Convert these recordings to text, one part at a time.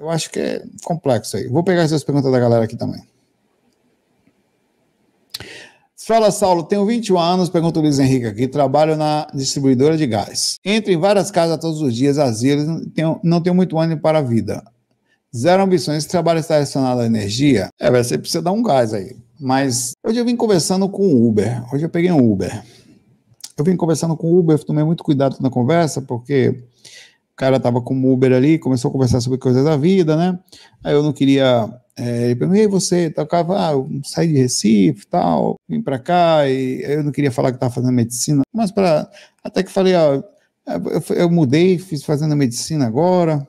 Eu acho que é complexo aí. Vou pegar essas perguntas da galera aqui também. Fala, Saulo. Tenho 21 anos, pergunta o Luiz Henrique aqui. Trabalho na distribuidora de gás. Entro em várias casas todos os dias, asilos, não tenho, não tenho muito ânimo para a vida. Zero ambições. Esse trabalho está relacionado à energia? É, você precisa dar um gás aí. Mas hoje eu vim conversando com o Uber. Hoje eu peguei um Uber. Eu vim conversando com o Uber, tomei muito cuidado na conversa, porque cara tava com o Uber ali, começou a conversar sobre coisas da vida, né? Aí eu não queria. É, ele perguntou, e aí você? Tocava, ah, eu saí de Recife tal, vim pra cá, e eu não queria falar que tava fazendo medicina, mas para Até que falei, ó, ah, eu, eu mudei, fiz fazendo medicina agora.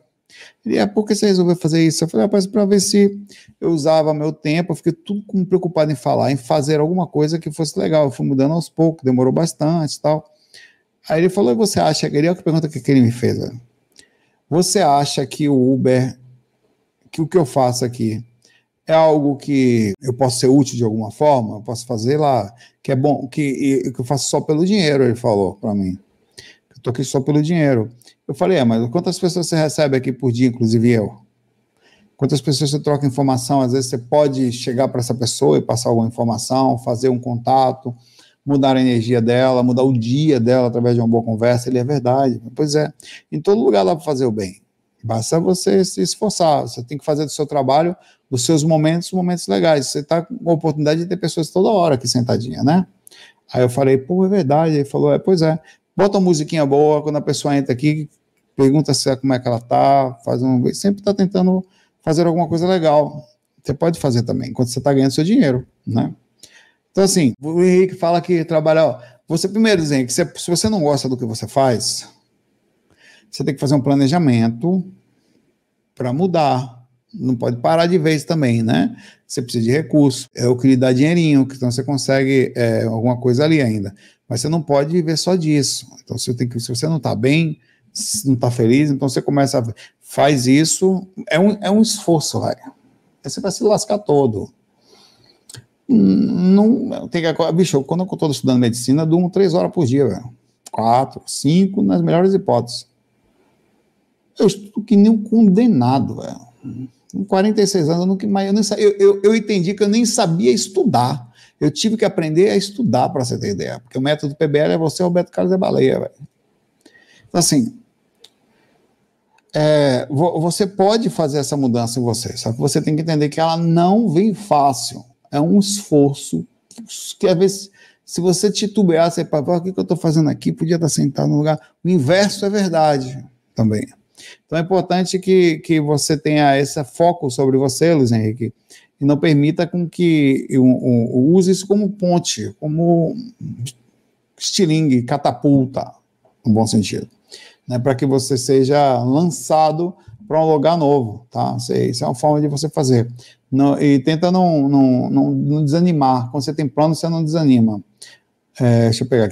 Ele, ah, por que você resolveu fazer isso? Eu falei, rapaz, para ver se eu usava meu tempo, eu fiquei tudo preocupado em falar, em fazer alguma coisa que fosse legal. Eu fui mudando aos poucos, demorou bastante e tal. Aí ele falou, você acha, ele é que pergunta que ele me fez, velho. Né? Você acha que o Uber, que o que eu faço aqui é algo que eu posso ser útil de alguma forma? Eu posso fazer lá, que é bom, que, que eu faço só pelo dinheiro, ele falou para mim. Eu tô aqui só pelo dinheiro. Eu falei, é, mas quantas pessoas você recebe aqui por dia, inclusive eu? Quantas pessoas você troca informação? Às vezes você pode chegar para essa pessoa e passar alguma informação, fazer um contato mudar a energia dela, mudar o dia dela através de uma boa conversa. Ele é verdade. Pois é, em todo lugar dá para fazer o bem. Basta você se esforçar. Você tem que fazer do seu trabalho, dos seus momentos, momentos legais. Você está com a oportunidade de ter pessoas toda hora aqui sentadinha, né? Aí eu falei, pô, é verdade. Ele falou, é, pois é. Bota uma musiquinha boa quando a pessoa entra aqui, pergunta se é, como é que ela tá, faz um, sempre está tentando fazer alguma coisa legal. Você pode fazer também, enquanto você está ganhando seu dinheiro, né? Então, assim, o Henrique fala que trabalhar. Você, primeiro, que se você não gosta do que você faz, você tem que fazer um planejamento para mudar. Não pode parar de vez também, né? Você precisa de recurso. É o que lhe dá dinheirinho, então você consegue é, alguma coisa ali ainda. Mas você não pode viver só disso. Então, você tem que, se você não está bem, não está feliz, então você começa a. Faz isso. É um, é um esforço, velho. É você vai se lascar todo. Não, tem que, bicho, quando eu estou estudando medicina, eu durmo três horas por dia, velho. Quatro, cinco, nas melhores hipóteses. Eu estudo que nem um condenado, velho. Com 46 anos, eu, nunca, eu, nem, eu, eu, eu entendi que eu nem sabia estudar. Eu tive que aprender a estudar para você ter ideia, porque o método PBL é você, Roberto Carlos da é Baleia, velho. Então, assim, é, você pode fazer essa mudança em você, só que você tem que entender que ela não vem fácil é um esforço que às vezes, se você titubear, você fala, o que, que eu estou fazendo aqui? Podia estar tá sentado no lugar. O inverso é verdade também. Então é importante que, que você tenha esse foco sobre você, Luiz Henrique, e não permita com que use isso como ponte, como estilingue, catapulta, no bom sentido, né, para que você seja lançado para um lugar novo, tá? É, isso é uma forma de você fazer. Não, e tenta não, não, não, não, desanimar. Quando você tem plano, você não desanima. É, deixa eu pegar aqui.